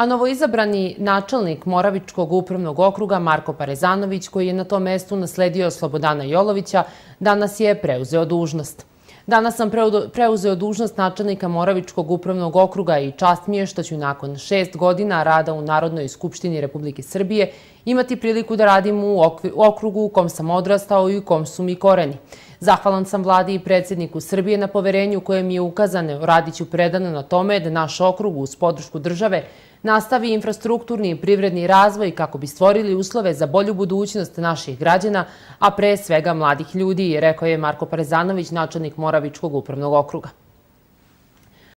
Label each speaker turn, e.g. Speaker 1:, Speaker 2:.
Speaker 1: a novoizabrani načelnik Moravičkog upravnog okruga Marko Parezanović, koji je na tom mestu nasledio Slobodana Jolovića, danas je preuzeo dužnost. Danas sam preuzeo dužnost načelnika Moravičkog upravnog okruga i čast mi je što ću nakon šest godina rada u Narodnoj skupštini Republike Srbije imati priliku da radim u okrugu u kom sam odrastao i u kom su mi koreni. Zahvalan sam vladi i predsjedniku Srbije na poverenju koje mi je ukazane radiću predano na tome da naš okrug uz podršku države nastavi infrastrukturni i privredni razvoj kako bi stvorili uslove za bolju budućnost naših građana, a pre svega mladih ljudi, rekao je Marko Parezanović, načelnik Moravičkog upravnog okruga.